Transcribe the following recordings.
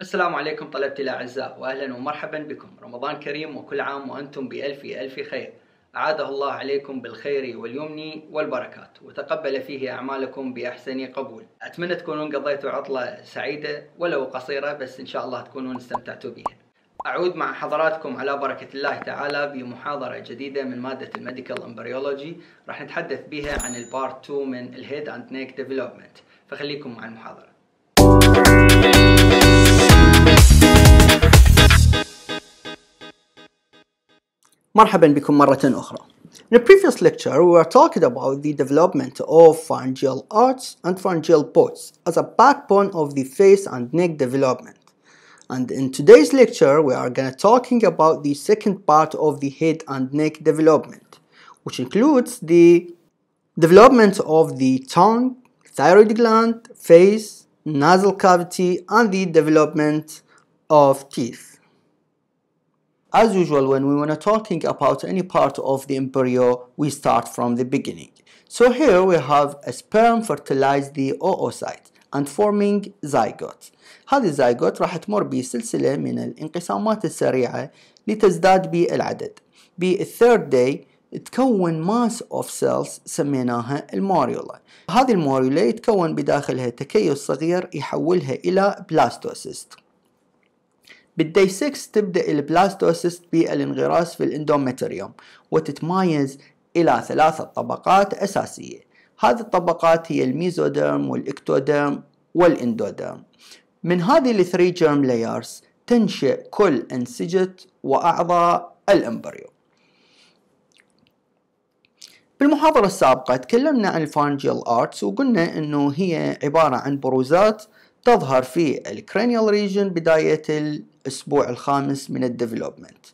السلام عليكم طلبتي الأعزاء وأهلا ومرحبا بكم رمضان كريم وكل عام وأنتم بألف ألف خير أعاده الله عليكم بالخير واليمن والبركات وتقبل فيه أعمالكم بأحسن قبول أتمنى تكونون قضيتوا عطلة سعيدة ولو قصيرة بس إن شاء الله تكونون استمتعتوا بها أعود مع حضراتكم على بركة الله تعالى بمحاضرة جديدة من مادة الميديكال امبريولوجي راح نتحدث بها عن البارت 2 من الهيد اند نيك ديفلوبمنت فخليكم مع المحاضرة مرحبا بكم مرة أخرى. In the previous lecture, we were talking about the development of pharyngeal arts and pharyngeal pods as a backbone of the face and neck development. And in today's lecture, we are going to talking about the second part of the head and neck development, which includes the development of the tongue, thyroid gland, face, nasal cavity, and the development of teeth. As usual, when we are talking about any part of the embryo, we start from the beginning. So here we have a sperm fertilize the oocyte and forming zygote. هذه الزيجوت راح تمر بسلسلة من الانقسامات السريعة لتزداد بالعدد. بالثيرد داي تكون ماس اوف سيلز سميناها الموريولا هذه الموريولا يتكون بداخلها تكيس صغير يحولها الى بلاستوسيست بالدي 6 تبدأ البلاستوسيست بالانغراس في الاندوميتريوم وتتمايز إلى ثلاثة طبقات أساسية هذه الطبقات هي الميزوديرم والإكتوديرم والإندوديرم من هذه الثري جيرم لايرز تنشئ كل أنسجة وأعضاء الإمبريو بالمحاضرة السابقة تكلمنا عن الفانجيال ارتس وقلنا انه هي عبارة عن بروزات تظهر في الكرينيال ريجن بداية الأسبوع الخامس من الديفلوبمنت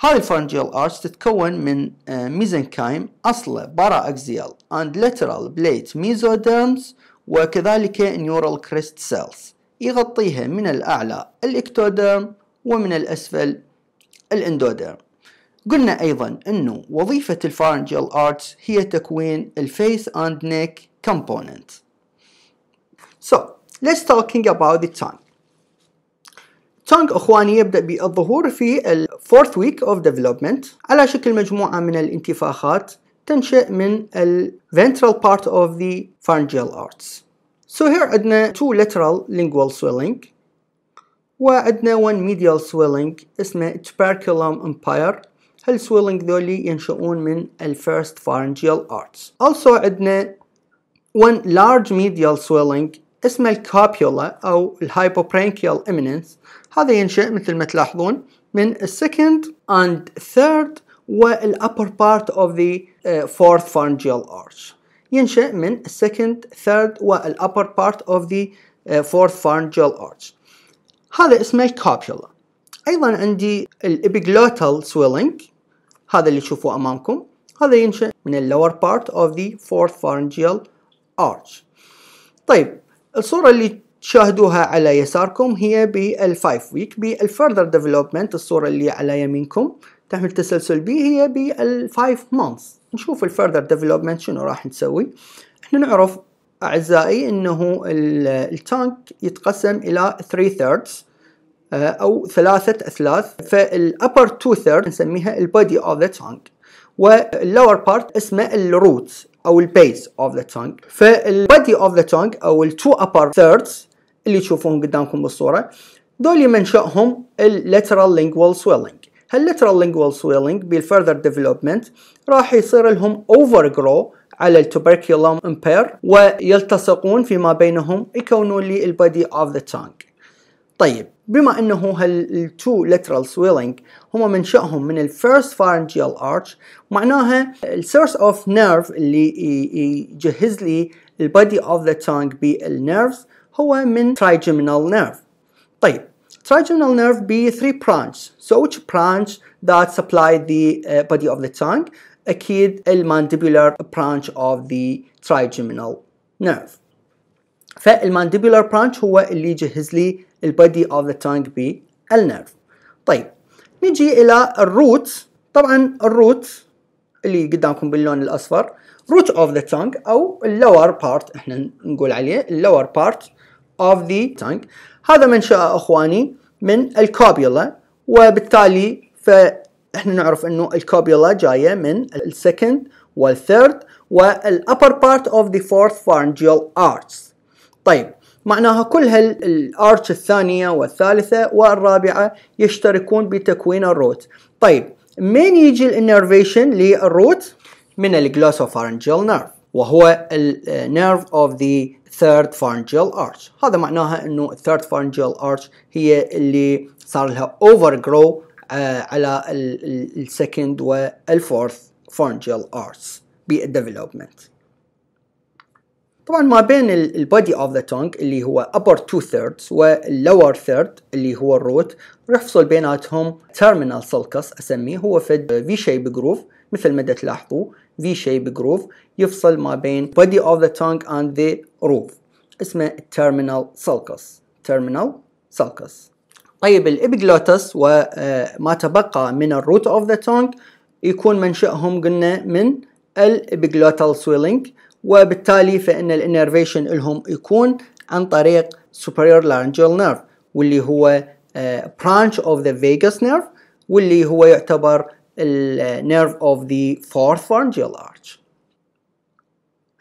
هذه الفرنجيال ارش تتكون من آه، ميزنكايم أصله برا أكزيال and lateral بليت ميزودرمز وكذلك نيورال كريست سيلز يغطيها من الأعلى الاكتودرم ومن الأسفل الاندودرم قلنا أيضا أنه وظيفة الفارنجيال ارتس هي تكوين الفيس اند نيك كومبوننت So, let's talking about the tongue. تانغ اخواني يبدا بالظهور في الفورث ويك اوف ديفلوبمنت على شكل مجموعه من الانتفاخات تنشأ من ال ventral part of the pharyngeal arts. So here عندنا two lateral lingual swelling وعندنا one medial swelling اسمه tuberculum empire swelling ذولي ينشؤون من ال first pharyngeal arts. Also عندنا one large medial swelling اسمه الكابيولا أو الهايبوبرانكيال eminence هذا ينشأ مثل ما تلاحظون من second and third وال upper part of the fourth pharyngeal arch ينشأ من second, third وال upper part of the fourth pharyngeal arch هذا اسمه capsula أيضا عندي epiglottal swelling هذا اللي تشوفوه أمامكم هذا ينشأ من lower part of the fourth pharyngeal arch طيب الصورة اللي تشاهدوها على يساركم هي بالفايف ويك بالفردر ديفلوبمنت الصورة اللي على يمينكم تحمل تسلسل بي هي بالفايف مانث نشوف الفردر ديفلوبمنت شنو راح نسوي احنا نعرف أعزائي أنه التانك يتقسم إلى 3 thirds آه، أو ثلاثة أثلاث فالأبر 2 ثيرد نسميها البودي أوف ذا تانك واللور بارت اسمه الروت أو البيس أوف ذا تانك فالبودي أوف ذا تانك أو التو أبر ثيردز اللي تشوفون قدامكم بالصورة دول منشأهم اللاترال لينجوال سويلنج هاللاترال لينجوال سويلنج بالفرذر ديفلوبمنت راح يصير لهم اوفر جرو على التوبركيولوم امبير ويلتصقون فيما بينهم يكونون لي البادي اوف ذا تانك طيب بما انه هالتو لترال سويلنج هم منشأهم من الفيرست فارنجيال ارش معناها السورس اوف نيرف اللي يجهز لي البادي اوف ذا تانك بالنيرفز هو من trigeminal nerve طيب trigeminal nerve be three branches so each branch that supply the uh, body of the tongue أكيد mandibular branch of the trigeminal nerve mandibular branch هو اللي يجهز لي البادي اوف ذا تانج بالنيرف طيب نجي الى الروت طبعا الروت اللي قدامكم باللون الاصفر root of the tongue او lower part احنا نقول عليه lower part of the tongue هذا منشأ أخواني من الكوبيولا وبالتالي فإحنا نعرف أنه الكوبيولا جاية من السكند والثيرد والأبر بارت of the fourth pharyngeal arts طيب معناها كل هالارتش الثانية والثالثة والرابعة يشتركون بتكوين الروت طيب من يجي الانرفيشن للروت من الجلوسوفارنجيال نيرف وهو النيرف اوف ذا third pharyngeal arch هذا معناها انه third pharyngeal arch هي اللي صار لها overgrow على السكند والفورث pharyngeal arch بالديفلوبمنت طبعا ما بين body of the tongue اللي هو upper two thirds lower third اللي هو الروت يفصل بيناتهم terminal sulcus اسميه هو فد في shape جروف مثل ما تلاحظوا في شيب جروف يفصل ما بين body of the tongue and the روف اسمه التيرمينال سلكس تيرمينال سلكس طيب الابيجلوتس وما آه، تبقى من الروت اوف ذا تونج يكون منشأهم قلنا من الابيجلوتال سويلينج وبالتالي فإن الانرفيشن لهم يكون عن طريق سوبريور لارنجل نيرف واللي هو برانش اوف ذا فيجاس نيرف واللي هو يعتبر النيرف اوف ذا فورث فارنجل ارتش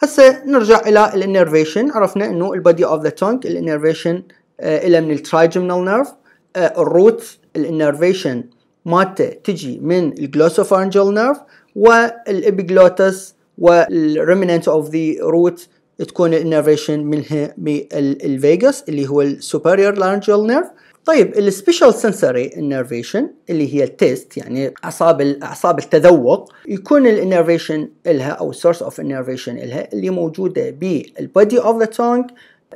هسه نرجع الى الانرفيشن عرفنا انه البادي اوف ذا تونك الانرفيشن الى من الترايجمنال نيرف الروت الانرفيشن مالته تجي من الجلوسوفارنجل نيرف والابيجلوتس والريمننت اوف ذا روت تكون الانرفيشن منها من الفيجاس اللي هو السوبريور لارنجل نيرف طيب السبيشال سنسوري انرفيشن اللي هي التيست يعني اعصاب اعصاب التذوق يكون الانرفيشن الها او سورس اوف انرفيشن الها اللي موجوده بالبودي اوف ذا تونج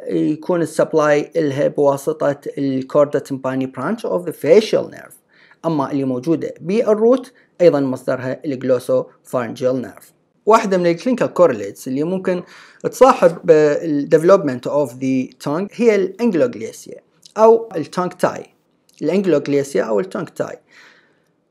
يكون السبلاي الها بواسطه الكوردا تمباني برانش اوف ذا فيشال نيرف اما اللي موجوده بالروت ايضا مصدرها الجلوسو فارنجيال نيرف واحدة من الكلينيكال كورليتس اللي ممكن تصاحب الديفلوبمنت اوف ذا تونج هي الانجلوجليسيا او التونك تاي الانجلوغليسيا او التونك تاي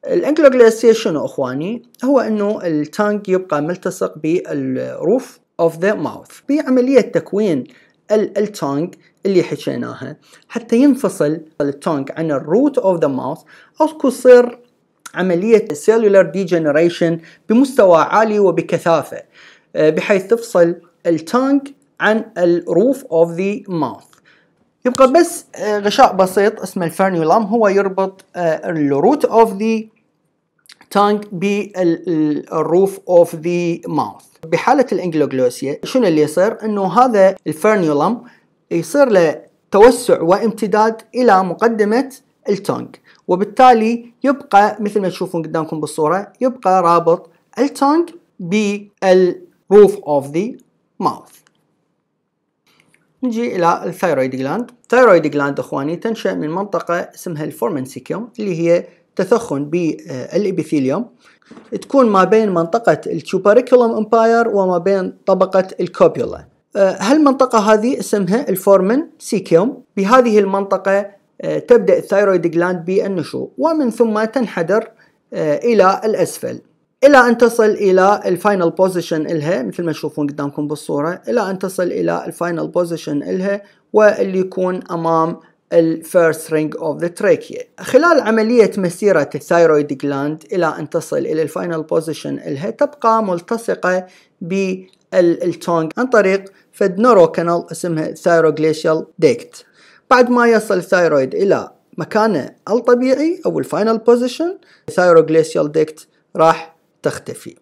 الانجلوغليسيا شنو اخواني هو انه التونك يبقى ملتصق بالروف اوف ذا ماوث بعمليه تكوين التونك اللي حكيناها حتى ينفصل التونك عن الروت اوف ذا ماوث او تصير عمليه سيلولار ديجنريشن بمستوى عالي وبكثافه آه، بحيث تفصل التونك عن الروف اوف ذا ماوث يبقى بس آه، غشاء بسيط اسمه الفرنيولام هو يربط الروت اوف ذا تانك بالروف اوف ذا ماوث بحالة الانجلوجلوسيا شنو اللي يصير انه هذا الفرنيولام يصير له توسع وامتداد الى مقدمة التانج وبالتالي يبقى مثل ما تشوفون قدامكم بالصورة يبقى رابط التانج بالروف اوف ذا ماوث نجي إلى الثايرويد جلاند الثايرويد جلاند إخواني تنشأ من منطقة اسمها الفورمنسيكيوم اللي هي تثخن بالإبيثيليوم تكون ما بين منطقة التوباريكولوم امباير وما بين طبقة الكوبيولا أه، هالمنطقة هذه اسمها الفورمن سيكيوم بهذه المنطقة أه، تبدأ الثايرويد جلاند بالنشوء ومن ثم تنحدر أه، إلى الأسفل الى ان تصل الى الفاينل بوزيشن الها مثل ما تشوفون قدامكم بالصوره الى ان تصل الى الفاينل بوزيشن الها واللي يكون امام الفيرست رينج اوف ذا تريكيا خلال عملية مسيرة الثايرويد جلاند إلى أن تصل إلى الفاينل بوزيشن إلها تبقى ملتصقة بالتونج عن طريق فد نورو كانال اسمها ثايروغليشيال ديكت بعد ما يصل الثايرويد إلى مكانه الطبيعي أو الفاينل بوزيشن الثايروغليشيال ديكت راح تختفي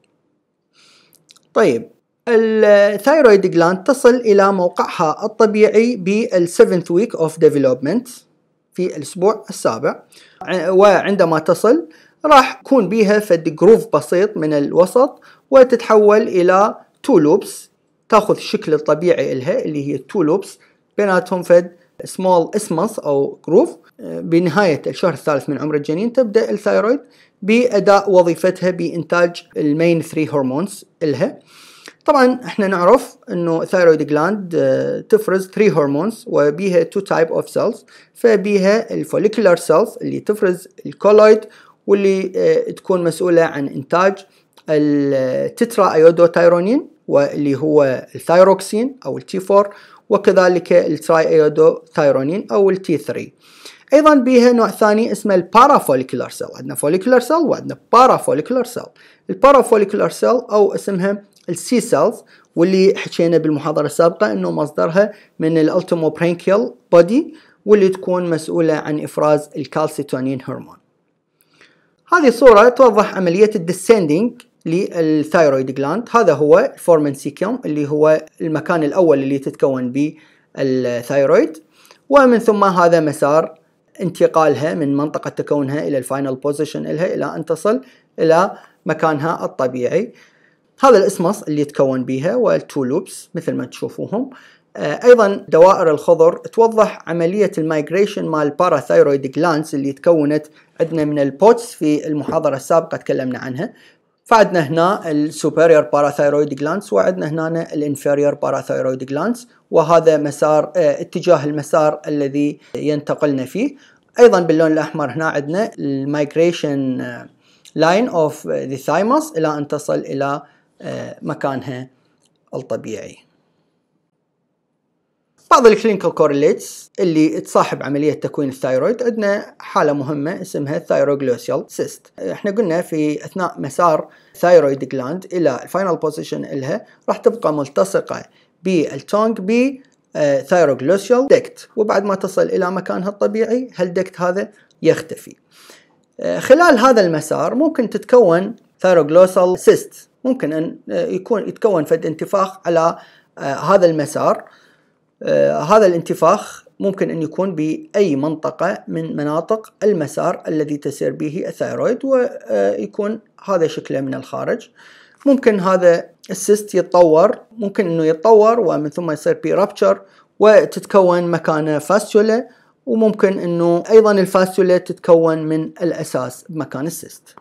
طيب الثايرويد جلاند تصل إلى موقعها الطبيعي بال 7th week of development في الأسبوع السابع وعندما تصل راح يكون بيها فد جروف بسيط من الوسط وتتحول إلى تو لوبس تاخذ الشكل الطبيعي لها اللي هي التو لوبس بيناتهم فد سمول اسمس او كروف آه، بنهاية الشهر الثالث من عمر الجنين تبدأ الثايرويد بأداء وظيفتها بإنتاج المين ثري هرمونز إلها طبعا احنا نعرف انه ثايرويد آه، جلاند تفرز 3 هرمونز وبيها 2 تايب اوف سيلز فبيها الفوليكولار سيلز اللي تفرز الكولويد واللي آه، تكون مسؤولة عن انتاج التترا ايودوتايرونين واللي هو الثايروكسين او التي 4 وكذلك التراي ايودو تايرونين او التي 3 ايضا بيها نوع ثاني اسمه البارافوليكولار سيل عندنا فوليكولار سيل وعندنا بارافوليكولار سيل البارافوليكولار سيل او اسمها السي سيلز واللي حكينا بالمحاضرة السابقة انه مصدرها من الالتوموبرينكيال بودي واللي تكون مسؤولة عن افراز الكالسيتونين هرمون هذه صورة توضح عملية الديسندينج للثايرويد جلاند هذا هو الفورمن سيكيوم اللي هو المكان الأول اللي تتكون به الثايرويد ومن ثم هذا مسار انتقالها من منطقة تكونها إلى الفاينل بوزيشن إلها إلى أن تصل إلى مكانها الطبيعي هذا الاسمص اللي يتكون بها والتو لوبس مثل ما تشوفوهم آه، ايضا دوائر الخضر توضح عمليه المايجريشن مال الباراثايرويد جلانس اللي تكونت عندنا من البوتس في المحاضره السابقه تكلمنا عنها فعندنا هنا السوبريور باراثايرويد جلانس وعندنا هنا الانفيريور باراثايرويد جلانس وهذا مسار آه، اتجاه المسار الذي ينتقلنا فيه ايضا باللون الاحمر هنا عندنا المايجريشن لاين اوف ذا ثايموس الى ان تصل الى آه، مكانها الطبيعي بعض الكلينيكال كورليتس اللي تصاحب عملية تكوين الثايرويد عندنا حالة مهمة اسمها ثايروغلوسيال سيست احنا قلنا في أثناء مسار ثايرويد جلاند إلى الفاينل بوزيشن إلها راح تبقى ملتصقة بالتونج ب ثايروغلوسيال آه, دكت وبعد ما تصل إلى مكانها الطبيعي هالدكت هذا يختفي آه, خلال هذا المسار ممكن تتكون ثايروغلوسال سيست ممكن أن آه, يكون يتكون فد انتفاخ على هذا المسار آه، هذا الانتفاخ ممكن أن يكون بأي منطقة من مناطق المسار الذي تسير به الثايرويد ويكون هذا شكله من الخارج ممكن هذا السيست يتطور ممكن أنه يتطور ومن ثم يصير بي رابتشر وتتكون مكانه فاستولا وممكن أنه أيضا الفاستولا تتكون من الأساس بمكان السيست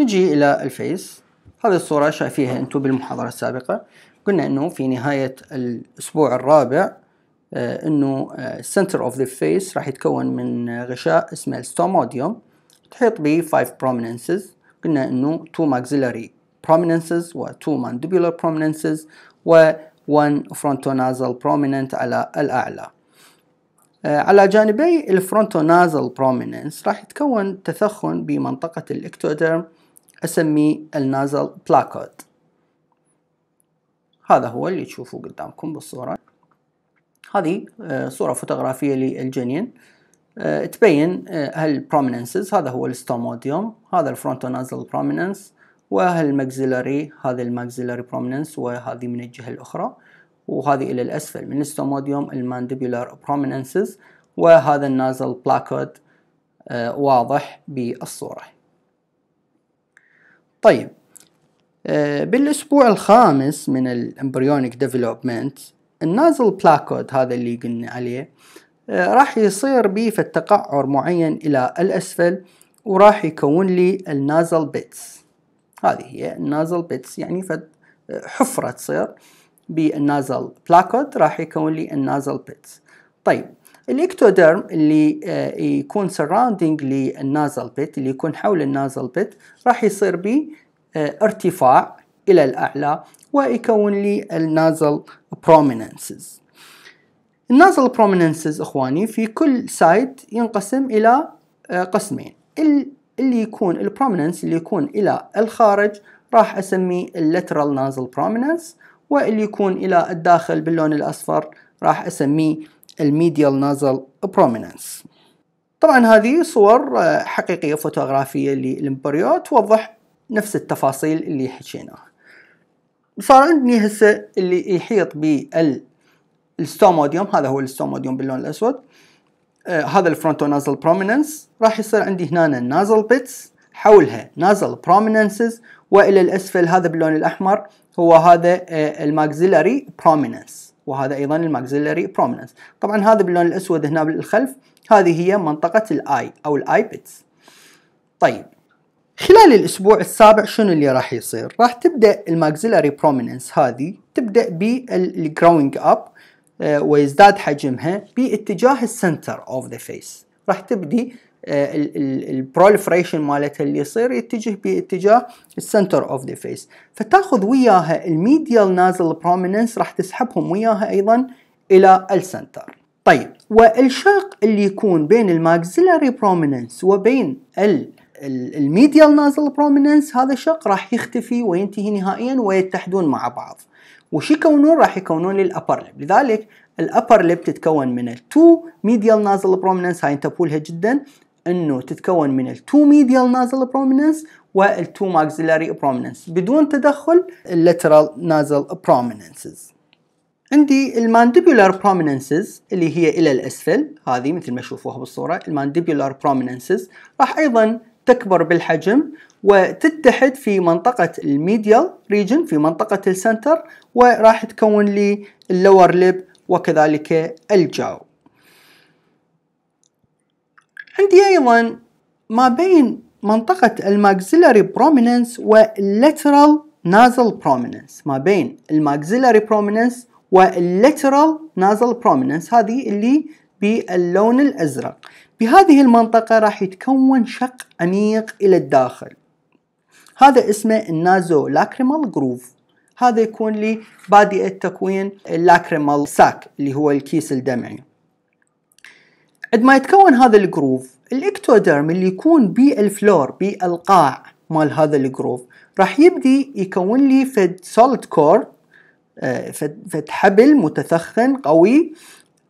نجي إلى الفيس هذه الصورة شايفيها أنتم بالمحاضرة السابقة قلنا انه في نهاية الاسبوع الرابع آه، انه السنتر اوف ذا فيس راح يتكون من غشاء اسمه الستوموديوم تحيط به 5 prominences قلنا انه 2 maxillary prominences و 2 mandibular prominences و 1 frontonasal prominent على الاعلى آه، على جانبي الفرونتونازل بروميننس راح يتكون تثخن بمنطقة الإكتودرم أسميه النازل بلاكود هذا هو اللي تشوفوه قدامكم بالصورة هذه آه، صورة فوتوغرافية للجنين آه، تبين هالبروميننسز آه، هذا هو الستوموديوم هذا الفرونتونازل بروميننس وهالماكزيلاري هذا الماكزيلاري بروميننس وهذه من الجهة الأخرى وهذه إلى الأسفل من الستوموديوم المانديبولار بروميننسز وهذا النازل بلاكود واضح بالصورة طيب آه، بالأسبوع الخامس من الامبريونيك ديفلوبمنت النازل بلاكود هذا اللي قلنا عليه آه، راح يصير بيه في التقعر معين إلى الأسفل وراح يكون لي النازل بيتس هذه هي النازل بيتس يعني فد آه، حفرة تصير بالنازل بلاكود راح يكون لي النازل بيتس طيب الاكتوديرم اللي يكون سراوندينج للنازل بيت اللي يكون حول النازل بيت راح يصير بيه ارتفاع إلى الأعلى ويكون لي النازل بروميننسز النازل بروميننسز إخواني في كل سايد ينقسم إلى آه، قسمين اللي يكون البروميننس اللي يكون إلى الخارج راح أسميه اللترال نازل بروميننس واللي يكون إلى الداخل باللون الأصفر راح أسميه الميديال نازل بروميننس طبعا هذه صور آه، حقيقية فوتوغرافية للإمبريو توضح نفس التفاصيل اللي حكيناها صار عندي هسه اللي يحيط بالستوموديوم هذا هو الستوموديوم باللون الاسود آه هذا الفرونتو نازل بروميننس راح يصير عندي هنا النازل بيتس حولها نازل بروميننسز والى الاسفل هذا باللون الاحمر هو هذا آه الماكسيلاري بروميننس وهذا ايضا الماكزيلاري بروميننس طبعا هذا باللون الاسود هنا بالخلف هذه هي منطقه الاي او الاي بيتس طيب خلال الأسبوع السابع شنو اللي راح يصير؟ راح تبدأ الماكسيلاري بروميننس هذه تبدأ بالجروينج أب آه، ويزداد حجمها باتجاه السنتر اوف ذا فيس راح تبدي آه، البروليفريشن مالتها اللي يصير يتجه باتجاه السنتر اوف ذا فيس فتاخذ وياها الميديال نازل بروميننس راح تسحبهم وياها ايضا الى السنتر طيب والشق اللي يكون بين الماكسيلاري بروميننس وبين ال الميديا النازل بروميننس هذا الشق راح يختفي وينتهي نهائيا ويتحدون مع بعض وش يكونون راح يكونون للابر ليب لذلك الابر ليب تتكون من التو ميديا النازل بروميننس هاي انتبهوا جدا انه تتكون من التو ميديا النازل بروميننس والتو ماكسيلاري بروميننس بدون تدخل اللاترال نازل بروميننسز عندي المانديبولار بروميننسز اللي هي الى الاسفل هذه مثل ما تشوفوها بالصوره المانديبولار بروميننسز راح ايضا تكبر بالحجم وتتحد في منطقة الميديال ريجن في منطقة السنتر وراح تكون لي اللور ليب وكذلك الجاو عندي أيضا ما بين منطقة الماكزيلاري بروميننس واللترال نازل بروميننس ما بين الماكزيلاري بروميننس واللترال نازل بروميننس هذه اللي باللون الأزرق بهذه المنطقة راح يتكون شق أنيق إلى الداخل هذا اسمه النازو لاكريمال جروف هذا يكون لي بادئ تكوين اللاكريمال ساك اللي هو الكيس الدمعي عندما يتكون هذا الجروف الاكتوديرم اللي يكون بالفلور بالقاع مال هذا الجروف راح يبدي يكون لي فد سوليد كور آه، فد حبل متثخن قوي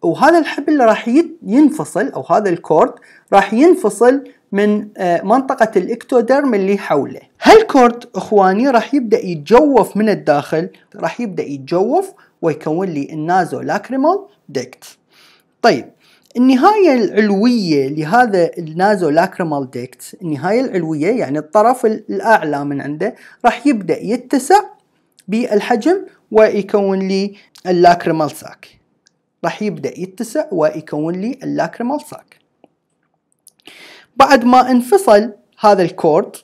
وهذا الحبل راح ينفصل او هذا الكورد راح ينفصل من آه، منطقة الاكتوديرم اللي حوله هالكورد اخواني راح يبدأ يتجوف من الداخل راح يبدأ يتجوف ويكون لي النازو لاكريمال ديكت طيب النهاية العلوية لهذا النازو لاكريمال ديكت النهاية العلوية يعني الطرف الأعلى من عنده راح يبدأ يتسع بالحجم ويكون لي اللاكريمال ساك راح يبدأ يتسع ويكون لي اللاكريمال ساك بعد ما انفصل هذا الكورد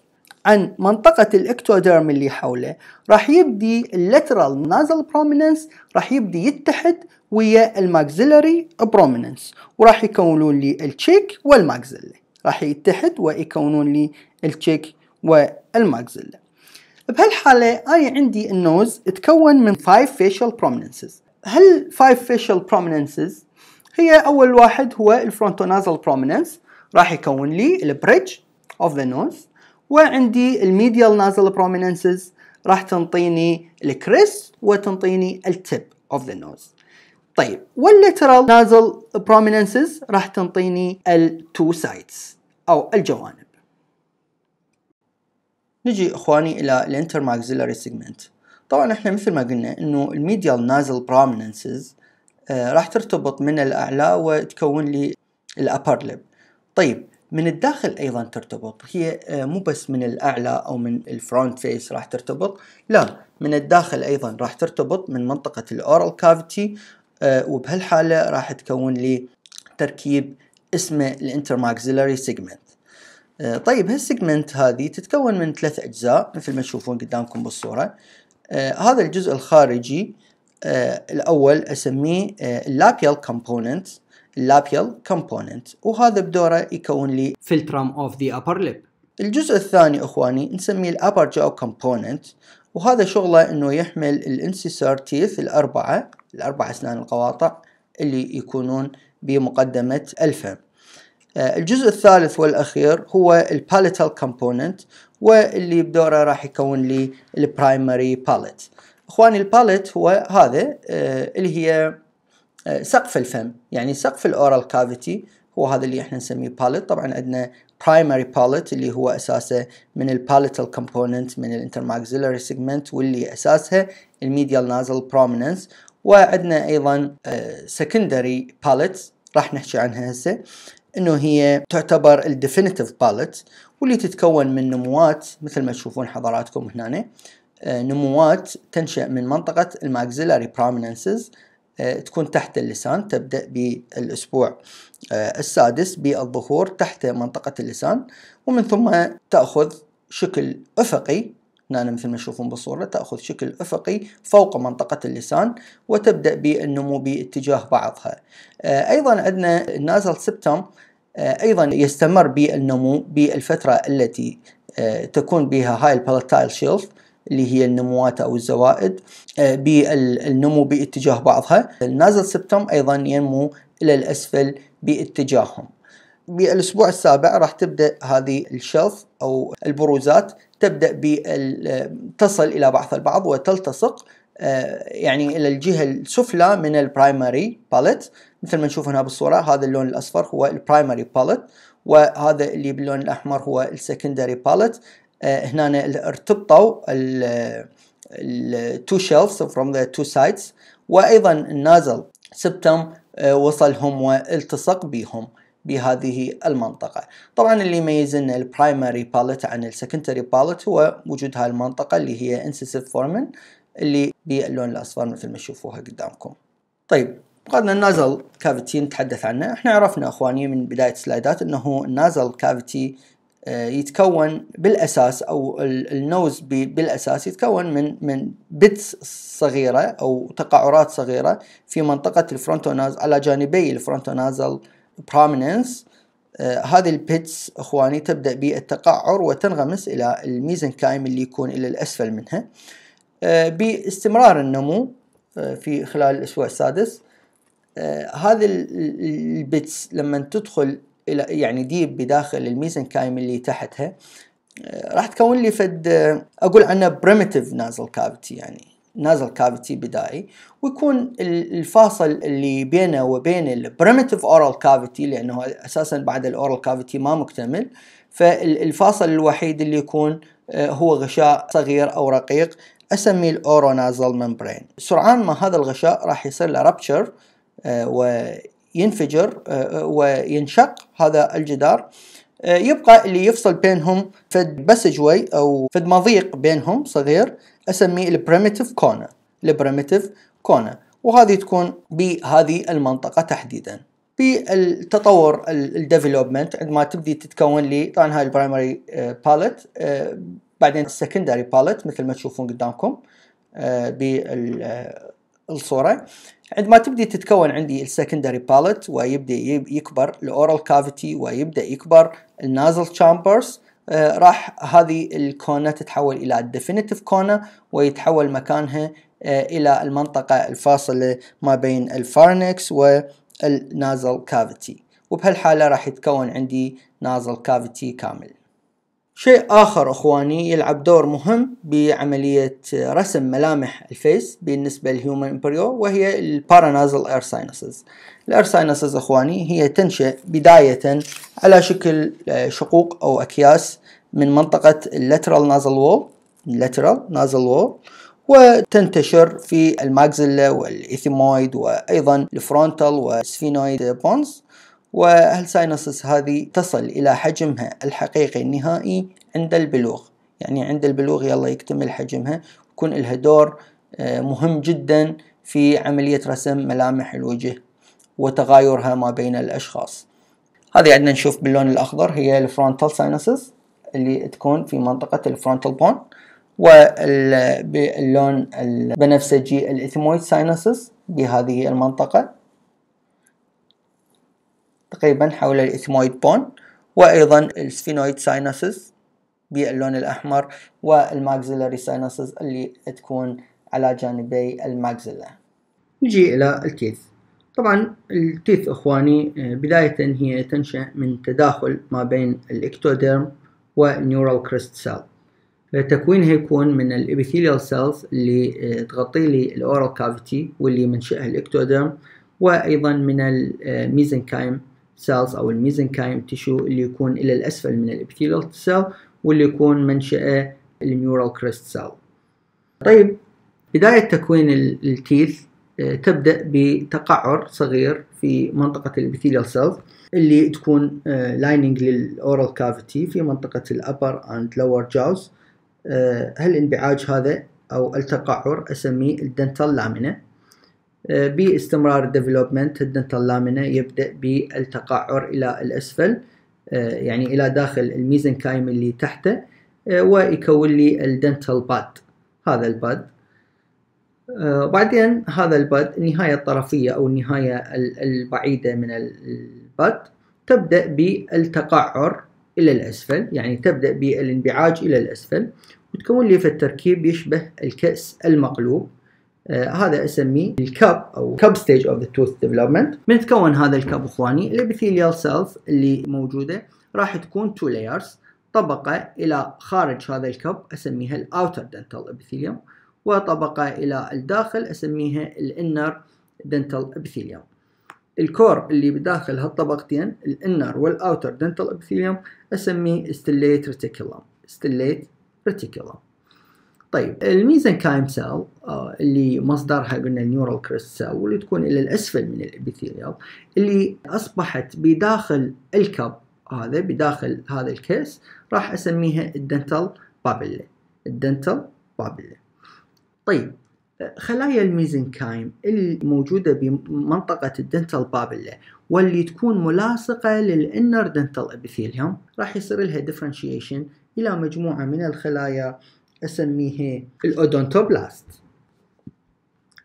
عن منطقة الاكتوديرم اللي حوله راح يبدي اللترال نازل بروميننس راح يبدي يتحد ويا الماكسيلري بروميننس وراح يكونون لي التشيك والماكسيلا راح يتحد ويكونون لي التشيك والماكسيلا بهالحالة أنا عندي النوز تكون من 5 facial prominences هل 5 facial prominences هي أول واحد هو الفرونتونازل prominence راح يكون لي البريدج of the nose وعندي الميديال نازل prominences راح تنطيني الكريس وتنطيني التب of the nose طيب والليترال نازل prominences راح تنطيني التو سايدز او الجوانب نجي اخواني الى الانتر maxillary segment طبعا احنا مثل ما قلنا انه الميديال نازل prominences آه، راح ترتبط من الاعلى وتكون لي الابر ليب طيب من الداخل ايضا ترتبط هي آه، مو بس من الاعلى او من الفرونت فيس راح ترتبط لا من الداخل ايضا راح ترتبط من منطقه الاورال آه، كافيتي وبهالحاله راح تكون لي تركيب اسمه الانترماكسيلاري سيجمنت طيب هالسيجمنت هذه تتكون من ثلاث اجزاء مثل ما تشوفون قدامكم بالصوره آه، هذا الجزء الخارجي آه، الأول أسميه آه، اللابيال كومبوننت اللابيال كومبوننت وهذا بدوره يكون لي فلترام اوف ذا ابر ليب الجزء الثاني اخواني نسميه الابر جاو كومبوننت وهذا شغله انه يحمل الانسيسور تيث الاربعه الاربع اسنان القواطع اللي يكونون بمقدمه الفم الجزء الثالث والاخير هو الباليتال كومبوننت واللي بدوره راح يكون لي البرايمري باليت اخواني الباليت هو هذا آه، اللي هي آه، سقف الفم يعني سقف الاورال كافيتي هو هذا اللي احنا نسميه باليت طبعا عندنا primary palate اللي هو اساسه من الباليتال كومبوننت من الانترماكسيلاري سيجمنت واللي اساسها الميديال نازل بروميننس وعندنا ايضا سكندري آه، باليت راح نحكي عنها هسه انه هي تعتبر الديفينيتيف باليت واللي تتكون من نموات مثل ما تشوفون حضراتكم هنا آه، نموات تنشأ من منطقة الماكسيلاري prominences آه، تكون تحت اللسان تبدأ بالأسبوع آه، السادس بالظهور تحت منطقة اللسان ومن ثم تأخذ شكل أفقي هنا مثل ما تشوفون بالصورة تأخذ شكل أفقي فوق منطقة اللسان وتبدأ بالنمو باتجاه بعضها آه، أيضا عندنا النازل آه، سبتم أيضا يستمر بالنمو بالفترة التي آه، تكون بها هاي البالاتايل شيلف اللي هي النموات أو الزوائد بالنمو باتجاه بعضها النازل سبتم أيضا ينمو إلى الأسفل باتجاههم بالأسبوع السابع راح تبدأ هذه الشلف أو البروزات تبدأ تصل إلى بعض البعض وتلتصق آه، يعني إلى الجهة السفلى من البرايمري باليت مثل ما نشوف هنا بالصورة هذا اللون الأصفر هو البرايمري باليت وهذا اللي باللون الأحمر هو السكندري باليت آه، هنا ارتبطوا التو شيلز from the two sides وايضا النازل سبتم آه، وصلهم والتصق بهم بهذه المنطقة طبعا اللي يميز ان البرايمري باليت عن السكنتري باليت هو وجود هاي المنطقة اللي هي انسيسيف فورمن اللي باللون الاصفر مثل ما تشوفوها قدامكم طيب قلنا النازل كافيتي نتحدث عنه احنا عرفنا اخواني من بداية السلايدات انه النازل كافيتي آه، يتكون بالاساس او النوز بالاساس يتكون من من بتس صغيره او تقعرات صغيره في منطقه الفرونتوناز على جانبي الفرونتونازل prominence آه، هذه البيتس اخواني تبدأ بالتقعر وتنغمس الى الميزنكايم اللي يكون الى الاسفل منها آه، باستمرار النمو آه، في خلال الاسبوع السادس هذه البيتس لما تدخل الى يعني ديب بداخل الميزنكايم اللي تحتها راح تكون لي فد اقول عنها primitive نازل كافيتي يعني نازل كافيتي بدائي ويكون الفاصل اللي بينه وبين البريمتيف اورال كافيتي لانه اساسا بعد الاورال كافيتي ما مكتمل فالفاصل الوحيد اللي يكون آه، هو غشاء صغير او رقيق اسميه الاورونازل ممبرين سرعان ما هذا الغشاء راح يصير له رابتشر آه، وينفجر آه، وينشق هذا الجدار آه، يبقى اللي يفصل بينهم فد باسجوي او فد مضيق بينهم صغير اسميه البريمتيف كورنر البريمتيف كورنر وهذه تكون بهذه المنطقه تحديدا في التطور الديفلوبمنت عندما تبدي تتكون لي طبعا هاي البرايمري آه، باليت آه، بعدين السكندري باليت مثل ما تشوفون قدامكم بال الصورة عندما تبدي تتكون عندي السكندري باليت ويبدأ يكبر الأورال كافيتي ويبدأ يكبر النازل تشامبرز راح هذه الكونة تتحول إلى الديفينيتيف كونة ويتحول مكانها آه، إلى المنطقة الفاصلة ما بين الفارنكس والنازل كافيتي وبهالحالة راح يتكون عندي نازل كافيتي كامل شيء آخر أخواني يلعب دور مهم بعملية رسم ملامح الفيس بالنسبة للهيومن امبريو وهي البارانازل اير ساينسز الاير ساينسز أخواني هي تنشأ بداية على شكل آه، شقوق أو أكياس من منطقة اللاترال نازل وول اللاترال نازل وول وتنتشر في الماكزيلا والإيثيمويد وأيضا الفرونتال والسفينويد بونز والساينسس هذه تصل إلى حجمها الحقيقي النهائي عند البلوغ يعني عند البلوغ يلا يكتمل حجمها يكون لها دور آه، مهم جدا في عملية رسم ملامح الوجه وتغايرها ما بين الأشخاص هذه عندنا نشوف باللون الأخضر هي الفرونتال ساينسز اللي تكون في منطقة الفرونتال بون وباللون البنفسجي الاثيمويد ساينسز بهذه المنطقة تقريبا حول الإثمويد بون وأيضا السفينويد ساينسز باللون الأحمر والماكزيلاري ساينسز اللي تكون على جانبي الماكزيلا نجي إلى التيث طبعا التيث إخواني آه، بداية هي تنشأ من تداخل ما بين الإكتوديرم والنيورال كريست سيل آه، تكوينها يكون من الابيثيليال سيلز اللي آه، تغطي لي الاورال كافيتي واللي منشئها الاكتوديرم وايضا من الميزنكايم سيلز او الميزنكايم تيشو اللي يكون الى الاسفل من الابيثيليال سيل واللي يكون منشاه النيورال كريست سيل طيب بدايه تكوين التيث آه، تبدا بتقعر صغير في منطقه الابيثيليال سيلز اللي تكون لايننج للاورال كافيتي في منطقه الابر اند لور جاوز هالانبعاج هذا او التقعر اسميه الدنتال لامينه باستمرار الديفلوبمنت الدنتال لامينا يبدا بالتقعر الى الاسفل آه، يعني الى داخل الميزنكايم اللي تحته آه، ويكون لي الدنتال باد هذا الباد آه، بعدين هذا الباد النهاية الطرفية أو النهاية البعيدة من الباد تبدأ بالتقعر إلى الأسفل يعني تبدأ بالانبعاج إلى الأسفل وتكون لي في التركيب يشبه الكأس المقلوب آه هذا اسميه الكاب او كاب ستيج اوف ذا توث ديفلوبمنت من تكون هذا الكاب اخواني الابيثيليال سيلز اللي موجوده راح تكون تو لايرز طبقه الى خارج هذا الكاب اسميها الاوتر دنتال ابيثيليوم وطبقه الى الداخل اسميها الانر دنتال ابيثيليوم الكور اللي بداخل هالطبقتين الانر والاوتر دنتال ابيثيليوم اسميه ستيليت ريتيكولوم ستيليت ريتيكولوم طيب الميزنكايم سيل آه، اللي مصدرها قلنا النيورال كريست سيل واللي تكون الى الاسفل من الابيثيليال اللي اصبحت بداخل الكب هذا بداخل هذا الكيس راح اسميها الدنتال بابيلا الدنتال بابيلا طيب خلايا الميزنكايم الموجودة بمنطقة الدنتال بابيلا واللي تكون ملاصقة للإنر دنتال ابيثيليوم راح يصير لها ديفرنشيشن إلى مجموعة من الخلايا أسميها الاودونتوبلاست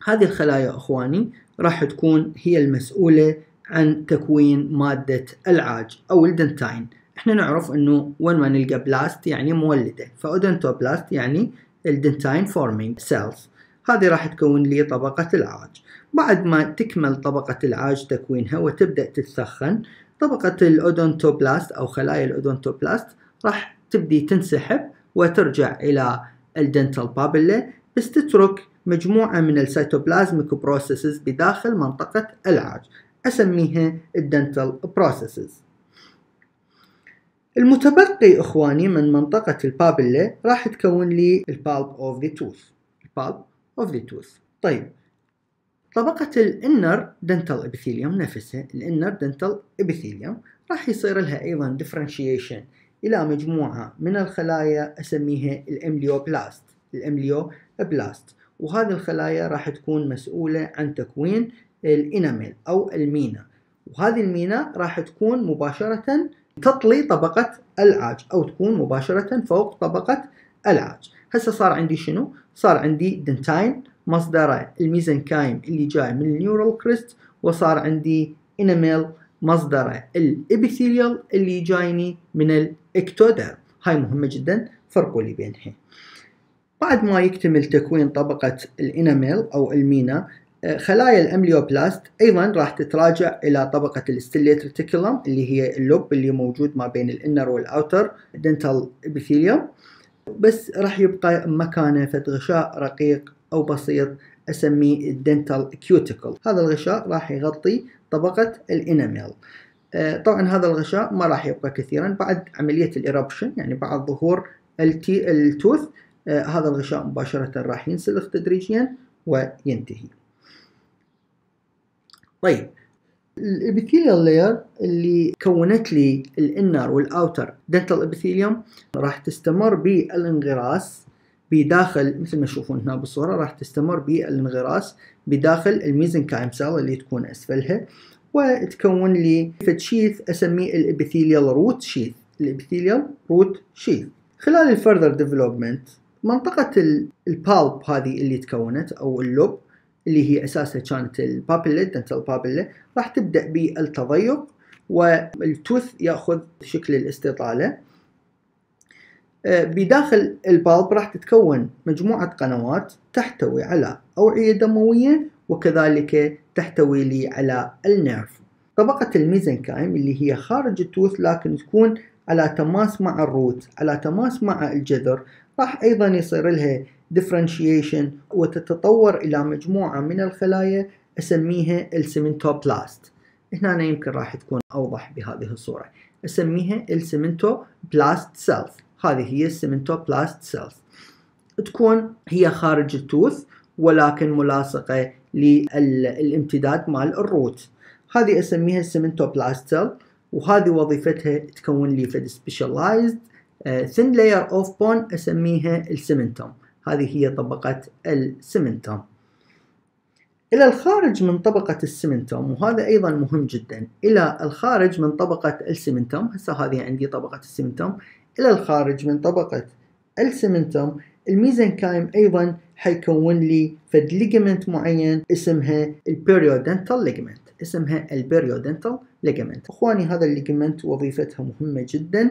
هذه الخلايا اخواني راح تكون هي المسؤولة عن تكوين مادة العاج او الدنتاين احنا نعرف انه وين ما نلقى بلاست يعني مولدة فاودنتوبلاست يعني الدنتاين فورمينج سيلز هذه راح تكون لي طبقة العاج بعد ما تكمل طبقة العاج تكوينها وتبدأ تتسخن طبقة الأودونتوبلاست أو خلايا الأودونتوبلاست راح تبدي تنسحب وترجع إلى الدنتال بابيلا بس تترك مجموعة من السيتوبلازميك بروسيسز بداخل منطقة العاج أسميها الدنتال بروسيسز المتبقي إخواني من منطقة البابيلا راح تكون لي البالب اوف ذا توث البالب اوف ذا توث طيب طبقة الانر دنتال ابيثيليوم نفسها الانر دنتال ابيثيليوم راح يصير لها ايضا ديفرنشيشن إلى مجموعة من الخلايا أسميها الأمليوبلاست الأمليوبلاست وهذه الخلايا راح تكون مسؤولة عن تكوين الإنامل أو المينا وهذه المينا راح تكون مباشرة تطلي طبقة العاج أو تكون مباشرة فوق طبقة العاج هسه صار عندي شنو؟ صار عندي دنتاين مصدره الميزنكايم اللي جاي من النيورال كريست وصار عندي إنامل مصدره الابيثيريال اللي جايني من الاكتوديرم هاي مهمة جدا فرقوا لي بينها بعد ما يكتمل تكوين طبقة الاناميل او المينا آه، خلايا الامليوبلاست ايضا راح تتراجع الى طبقه الستيليت ريتيكولم اللي هي اللوب اللي موجود ما بين الانر والاوتر دنتال ابيثيليوم بس راح يبقى مكانه فد غشاء رقيق او بسيط اسميه الدنتال كيوتيكل هذا الغشاء راح يغطي طبقة الاناميل آه، طبعا هذا الغشاء ما راح يبقى كثيرا بعد عملية الإيربشن يعني بعد ظهور التي التوث آه، هذا الغشاء مباشرة راح ينسلخ تدريجيا وينتهي طيب الابيثيليال لاير اللي كونت لي الانر والاوتر دنتال ابيثيليوم راح تستمر بالانغراس بداخل مثل ما تشوفون هنا بالصورة راح تستمر بالانغراس بداخل الميزنكايم سيل اللي تكون أسفلها وتكون لي شيث أسميه الإبيثيليال روت شيث الإبيثيليال روت شيث خلال الفرذر ديفلوبمنت منطقة البالب هذه اللي تكونت أو اللوب اللي هي أساسها كانت البابيلا دنتال بابيلا راح تبدأ بالتضيق والتوث يأخذ شكل الاستطالة آه، بداخل البالب راح تتكون مجموعة قنوات تحتوي على أوعية دموية وكذلك تحتوي لي على النيرف طبقة الميزنكايم اللي هي خارج التوث لكن تكون على تماس مع الروت على تماس مع الجذر راح أيضا يصير لها differentiation وتتطور إلى مجموعة من الخلايا أسميها السمنتوبلاست هنا يمكن راح تكون أوضح بهذه الصورة أسميها السمنتوبلاست سيلز هذه هي السمنتوبلاست سيلز تكون هي خارج التوث ولكن ملاصقة للامتداد مال الروت هذه اسميها السمنتوبلاست سيل وهذه وظيفتها تكون لي فد سبيشاليزد ثين لاير اوف بون اسميها السمنتوم هذه هي طبقة السمنتوم إلى الخارج من طبقة السمنتوم وهذا أيضا مهم جدا إلى الخارج من طبقة السمنتوم هسه هذه عندي طبقة السمنتوم إلى الخارج من طبقة السمنتوم الميزنكايم أيضا حيكون لي فد ليجمنت معين اسمها البيريودنتال ليجمنت اسمها البيريودنتال ليجمنت اخواني هذا الليجمنت وظيفتها مهمه جدا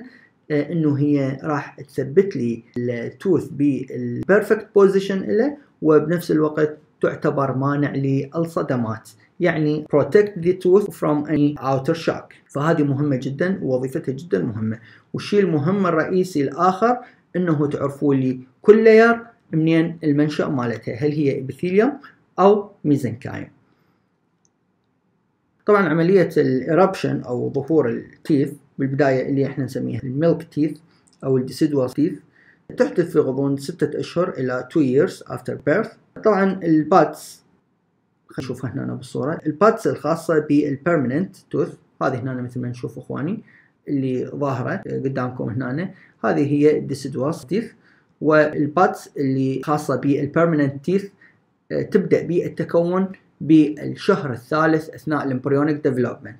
آه انه هي راح تثبت لي التوث بالبرفكت بوزيشن له وبنفس الوقت تعتبر مانع للصدمات يعني protect the tooth from any outer shock فهذه مهمة جدا ووظيفتها جدا مهمة والشيء المهم الرئيسي الآخر أنه تعرفوا لي كل لير منين المنشأ مالتها هل هي epithelium أو ميزنكايم طبعا عملية الإربشن أو ظهور التيث بالبداية اللي احنا نسميها الميلك تيث أو الديسيدوال تيث تحدث في غضون ستة أشهر إلى 2 years after birth طبعا الباتس خلينا نشوفها هنا بالصوره البادز الخاصه بالبيرمننت توث هذه هنا مثل ما نشوف اخواني اللي ظاهره قدامكم هنا هذه هي الديسيدوس تيث والبادز اللي خاصه بالبيرمننت تيث آه، تبدا بالتكون بالشهر الثالث اثناء الامبريونيك ديفلوبمنت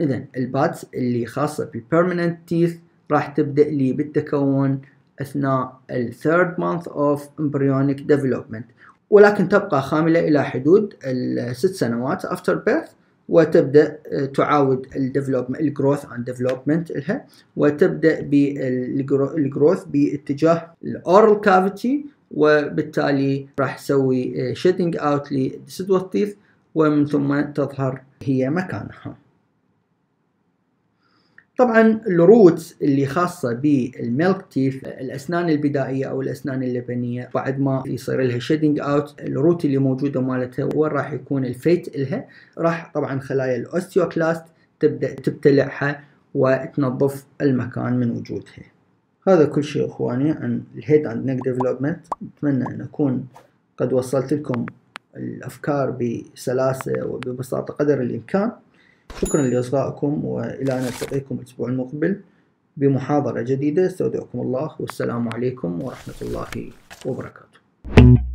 اذا البادز اللي خاصه بالبيرمننت تيث راح تبدا لي بالتكون اثناء الثيرد مانث اوف امبريونيك ديفلوبمنت ولكن تبقى خاملة إلى حدود الست سنوات after birth وتبدأ آه، تعاود الديفلوبمنت الجروث اند development لها وتبدأ بالجروث باتجاه الأورال كافيتي وبالتالي راح تسوي شيدنج اوت لسدوى الطيف ومن ثم تظهر هي مكانها طبعا الروتس اللي خاصه بالميلك تيف الاسنان البدائيه او الاسنان اللبنيه بعد ما يصير لها شيدنج اوت الروت اللي موجوده مالتها وين راح يكون الفيت الها راح طبعا خلايا الاوستيوكلاست تبدا تبتلعها وتنظف المكان من وجودها هذا كل شيء اخواني عن الهيد اند نيك ديفلوبمنت اتمنى ان اكون قد وصلت لكم الافكار بسلاسه وببساطه قدر الامكان شكرا لإصغائكم وإلى أن ألتقيكم الأسبوع المقبل بمحاضرة جديدة استودعكم الله والسلام عليكم ورحمة الله وبركاته